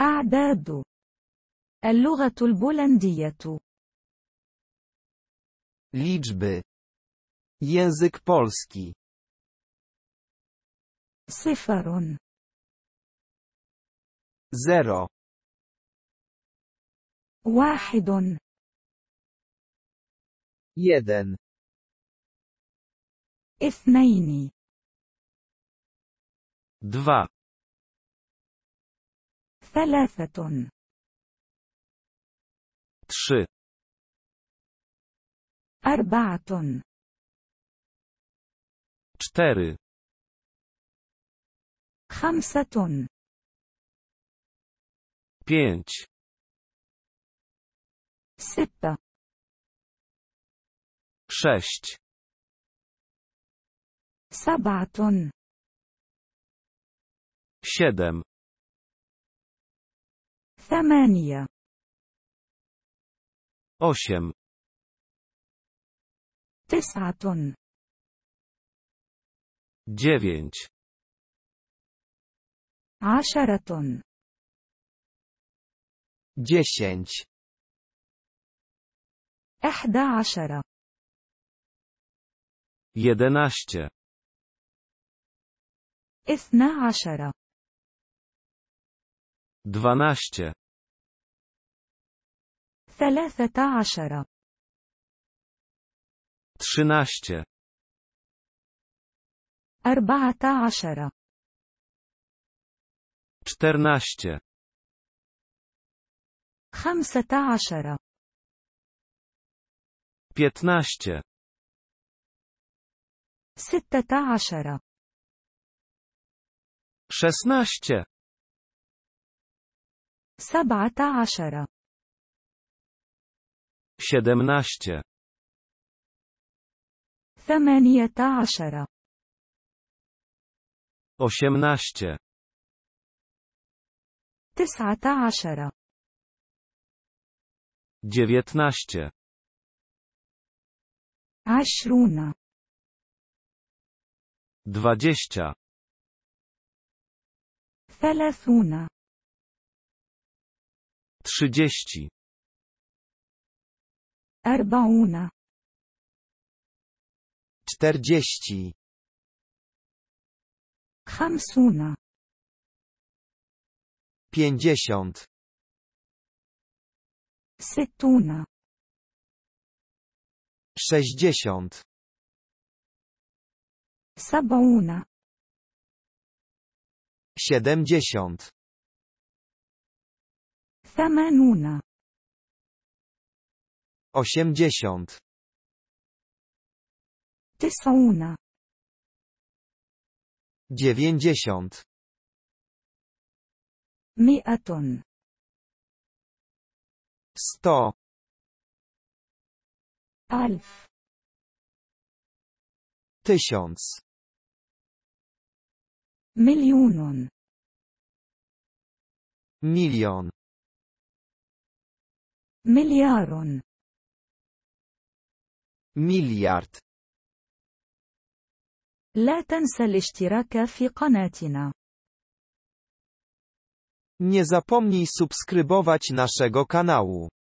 أعداد اللغة البولندية Liczby. Język بولسكي صفر Zero. واحد Jeden. اثنين دفا ثلاثة trzy أربعة cztery خمسة pięć ستة sześć سبعة siedem Samenia. 8. Tysaton. 9. Asharaton. 10. Echda Ashera. 11. Ithna Ashera. 12. ثلاثة عشر 13 أربعة عشر 14 خمسة عشر 15 ستة عشر 16 سبعة عشر siedemnaście, ثمانية عشر osiemnaście, تسعة عشر dziewiętnaście, عشرون dwadzieścia, ثلاثون trzydzieści أربعون czterdzieści خمسون pięćdziesiąt Setuna. sześćdziesiąt Sabauna. siedemdziesiąt ثمانون Osiemdziesiąt. Te Dziewięćdziesiąt. Mi Sto. Alf. Tysiąc. Milionon. Milion. Miliaron. مليارد لا تنسى الاشتراك في قناتنا. Nie zapomnij subskrybować naszego kanału.